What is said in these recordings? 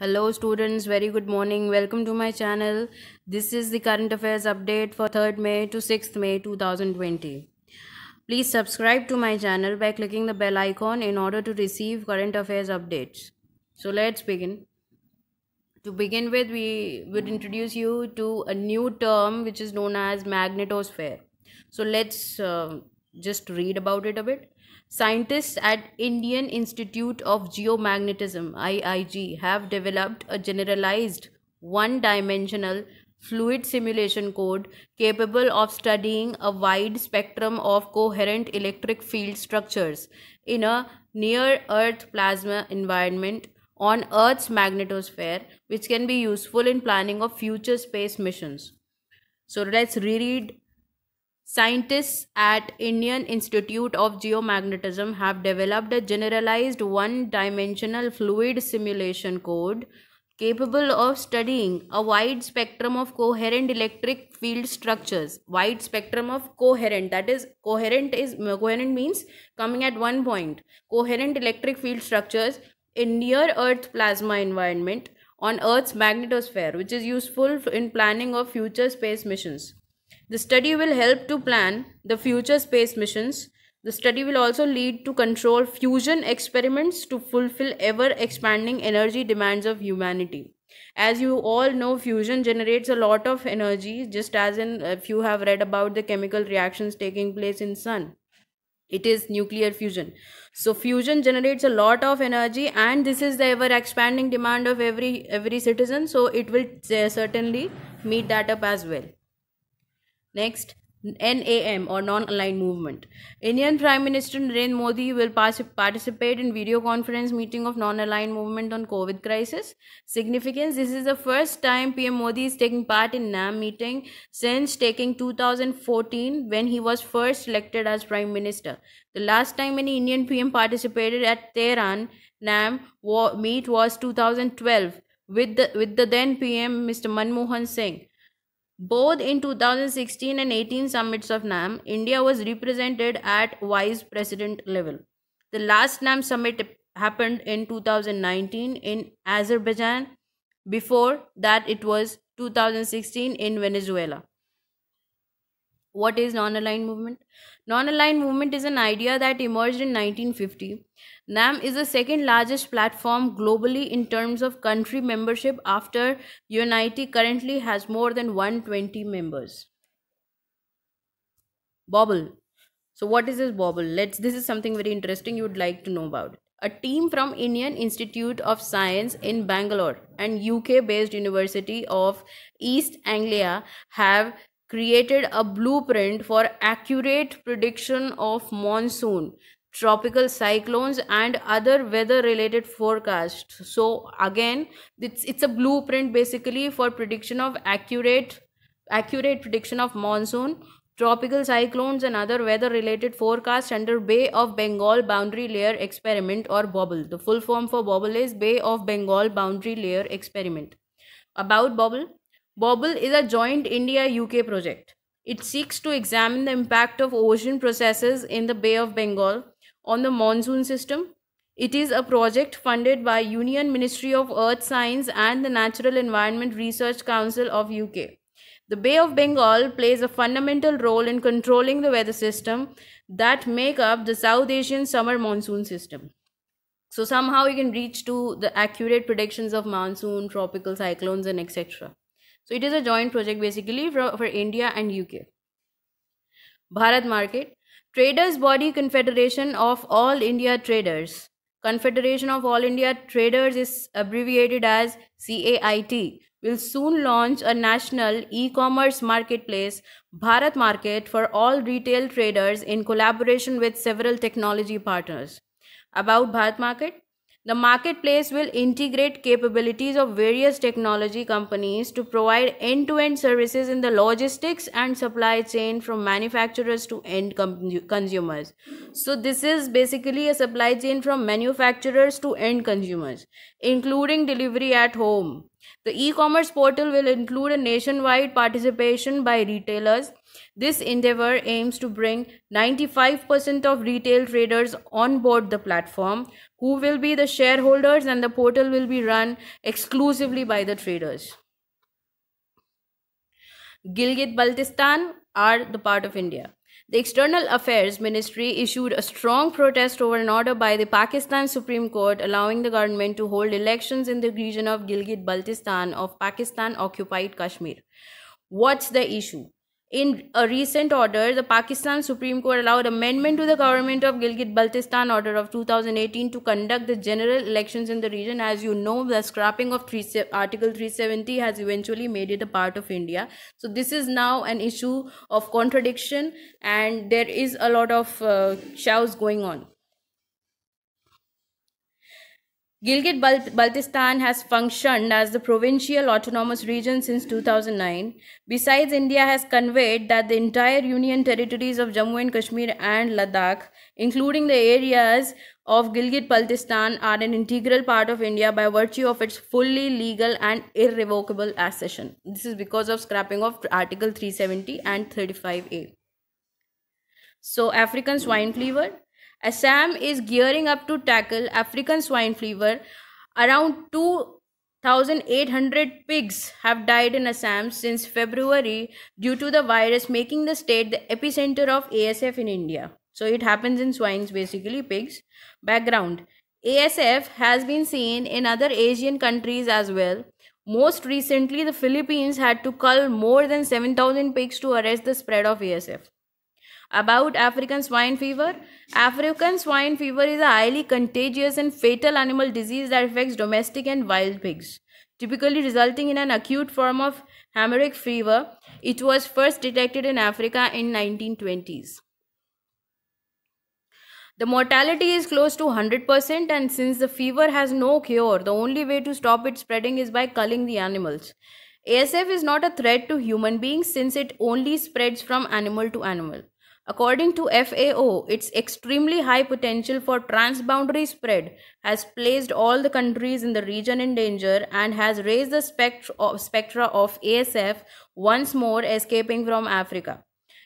hello students very good morning welcome to my channel this is the current affairs update for 3rd may to 6th may 2020 please subscribe to my channel by clicking the bell icon in order to receive current affairs updates so let's begin to begin with we would introduce you to a new term which is known as magnetosphere so let's uh, just read about it a bit. Scientists at Indian Institute of Geomagnetism IIG have developed a generalized one-dimensional fluid simulation code capable of studying a wide spectrum of coherent electric field structures in a near earth plasma environment on earth's magnetosphere which can be useful in planning of future space missions so let's reread Scientists at Indian Institute of Geomagnetism have developed a generalized one-dimensional fluid simulation code capable of studying a wide spectrum of coherent electric field structures wide spectrum of coherent that is coherent is coherent means coming at one point coherent electric field structures in near earth plasma environment on earth's magnetosphere which is useful in planning of future space missions the study will help to plan the future space missions. The study will also lead to control fusion experiments to fulfill ever expanding energy demands of humanity. As you all know, fusion generates a lot of energy, just as in if you have read about the chemical reactions taking place in sun it is nuclear fusion so fusion generates a lot of energy and this is the ever expanding demand of every every citizen so it will uh, certainly meet that up as well Next, NAM or non-aligned movement. Indian Prime Minister Narendra Modi will participate in video conference meeting of non-aligned movement on COVID crisis. Significance, this is the first time PM Modi is taking part in NAM meeting since taking 2014 when he was first elected as Prime Minister. The last time any Indian PM participated at Tehran NAM meet was 2012 with the, with the then PM Mr. Manmohan Singh. Both in 2016 and 18 summits of NAM, India was represented at vice president level. The last NAM summit happened in 2019 in Azerbaijan. Before that, it was 2016 in Venezuela. What is non aligned movement? Non aligned movement is an idea that emerged in 1950 NAM is the second largest platform globally in terms of country membership after Unity currently has more than 120 members. Bobble. So what is this bobble? Let's this is something very interesting you would like to know about. A team from Indian Institute of Science in Bangalore and UK based University of East Anglia have created a blueprint for accurate prediction of monsoon tropical cyclones and other weather related forecasts so again it's, it's a blueprint basically for prediction of accurate accurate prediction of monsoon tropical cyclones and other weather related forecasts under bay of bengal boundary layer experiment or bobble the full form for bobble is bay of bengal boundary layer experiment about bobble bobble is a joint india uk project it seeks to examine the impact of ocean processes in the bay of bengal on the monsoon system. It is a project funded by Union Ministry of Earth Science and the Natural Environment Research Council of UK. The Bay of Bengal plays a fundamental role in controlling the weather system that make up the South Asian summer monsoon system. So somehow you can reach to the accurate predictions of monsoon, tropical cyclones and etc. So it is a joint project basically for, for India and UK. Bharat Market Traders Body Confederation of All India Traders. Confederation of All India Traders is abbreviated as CAIT will soon launch a national e-commerce marketplace Bharat Market for all retail traders in collaboration with several technology partners. About Bharat Market the marketplace will integrate capabilities of various technology companies to provide end to end services in the logistics and supply chain from manufacturers to end consumers. So, this is basically a supply chain from manufacturers to end consumers, including delivery at home, the e-commerce portal will include a nationwide participation by retailers. This endeavor aims to bring 95% of retail traders on board the platform who will be the shareholders and the portal will be run exclusively by the traders. Gilgit Baltistan are the part of India. The External Affairs Ministry issued a strong protest over an order by the Pakistan Supreme Court allowing the government to hold elections in the region of Gilgit Baltistan of Pakistan occupied Kashmir. What's the issue? In a recent order, the Pakistan Supreme Court allowed amendment to the Government of Gilgit-Baltistan Order of 2018 to conduct the general elections in the region. As you know, the scrapping of 3, Article 370 has eventually made it a part of India. So this is now an issue of contradiction and there is a lot of uh, shouts going on. Gilgit Baltistan has functioned as the provincial autonomous region since 2009. Besides, India has conveyed that the entire union territories of Jammu and Kashmir and Ladakh, including the areas of Gilgit Baltistan, are an integral part of India by virtue of its fully legal and irrevocable accession. This is because of scrapping of Article 370 and 35A. So, African swine fever Assam is gearing up to tackle African swine fever. Around 2,800 pigs have died in Assam since February due to the virus, making the state the epicenter of ASF in India. So it happens in swines, basically pigs. Background ASF has been seen in other Asian countries as well. Most recently, the Philippines had to cull more than 7,000 pigs to arrest the spread of ASF. About African swine fever. African swine fever is a highly contagious and fatal animal disease that affects domestic and wild pigs, typically resulting in an acute form of hemorrhagic fever. It was first detected in Africa in 1920s. The mortality is close to 100% and since the fever has no cure, the only way to stop it spreading is by culling the animals. ASF is not a threat to human beings since it only spreads from animal to animal. According to FAO, its extremely high potential for transboundary spread has placed all the countries in the region in danger and has raised the uh, spectra of ASF once more escaping from Africa.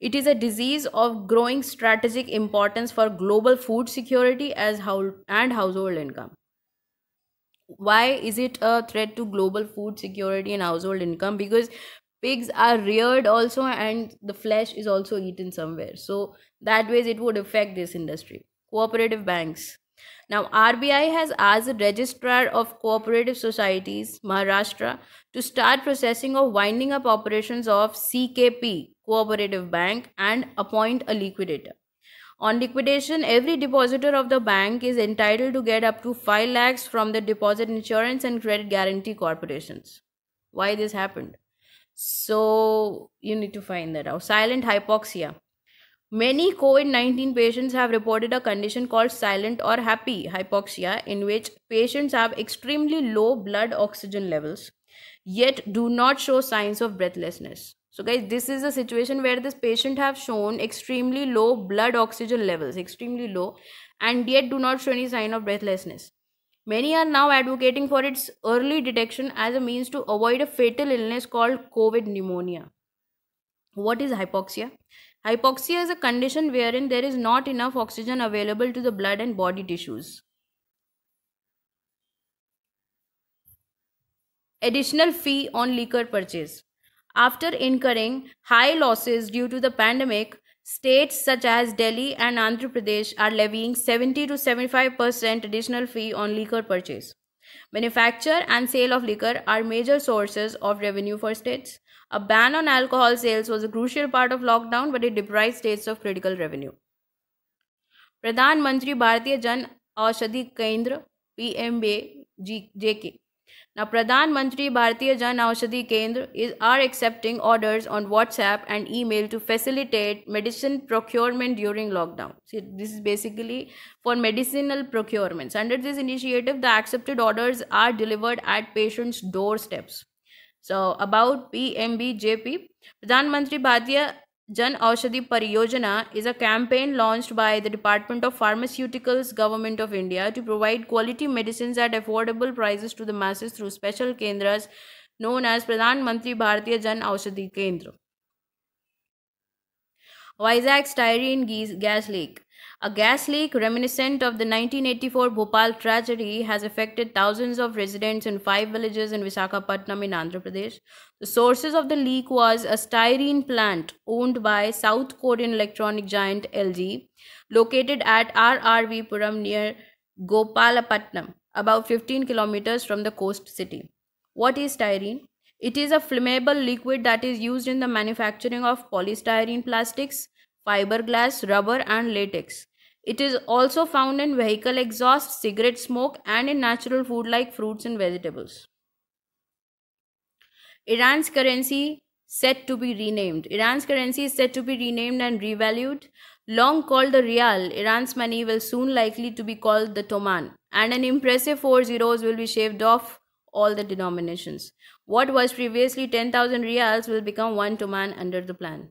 It is a disease of growing strategic importance for global food security as how and household income. Why is it a threat to global food security and household income? Because pigs are reared also and the flesh is also eaten somewhere so that ways it would affect this industry cooperative banks now, RBI has asked the Registrar of Cooperative Societies, Maharashtra, to start processing or winding up operations of CKP, Cooperative Bank, and appoint a liquidator. On liquidation, every depositor of the bank is entitled to get up to 5 lakhs from the Deposit Insurance and Credit Guarantee Corporations. Why this happened? So you need to find that out. Silent hypoxia. Many COVID 19 patients have reported a condition called silent or happy hypoxia, in which patients have extremely low blood oxygen levels yet do not show signs of breathlessness. So, guys, this is a situation where this patient have shown extremely low blood oxygen levels, extremely low, and yet do not show any sign of breathlessness. Many are now advocating for its early detection as a means to avoid a fatal illness called COVID pneumonia. What is hypoxia? Hypoxia is a condition wherein there is not enough oxygen available to the blood and body tissues. Additional fee on liquor purchase. After incurring high losses due to the pandemic, States such as Delhi and Andhra Pradesh are levying 70 to 75% additional fee on liquor purchase. Manufacture and sale of liquor are major sources of revenue for states. A ban on alcohol sales was a crucial part of lockdown, but it deprived states of critical revenue. Pradhan Mantri Bharatiya Jan केंद्र Kendra PMBJK. Now, Pradhan Mantri Bharatiya Jan Aushadhi Kendra is, are accepting orders on WhatsApp and email to facilitate medicine procurement during lockdown. So, this is basically for medicinal procurements. Under this initiative, the accepted orders are delivered at patients' doorsteps. So, about PMBJP, Pradhan Mantri Bharatiya Jan Aushadhi Pariyojana is a campaign launched by the Department of Pharmaceuticals, Government of India to provide quality medicines at affordable prices to the masses through special kendras known as Pradhan Mantri Bharatiya Jan Aushadhi Kendra. Vizag's styrene gas leak. A gas leak reminiscent of the 1984 Bhopal tragedy has affected thousands of residents in five villages in Visakhapatnam in Andhra Pradesh. The sources of the leak was a styrene plant owned by South Korean electronic giant LG located at RRV Puram near Gopalapatnam about 15 kilometers from the coast city. What is styrene? It is a flammable liquid that is used in the manufacturing of polystyrene plastics, fiberglass, rubber and latex. It is also found in vehicle exhaust, cigarette smoke and in natural food like fruits and vegetables. Iran's currency set to be renamed. Iran's currency is set to be renamed and revalued. Long called the rial, Iran's money will soon likely to be called the toman and an impressive four zeros will be shaved off all the denominations. What was previously 10,000 rials will become one toman under the plan.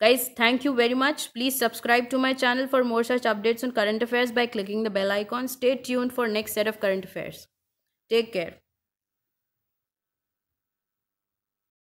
Guys, thank you very much. Please subscribe to my channel for more such updates on current affairs by clicking the bell icon. Stay tuned for next set of current affairs. Take care.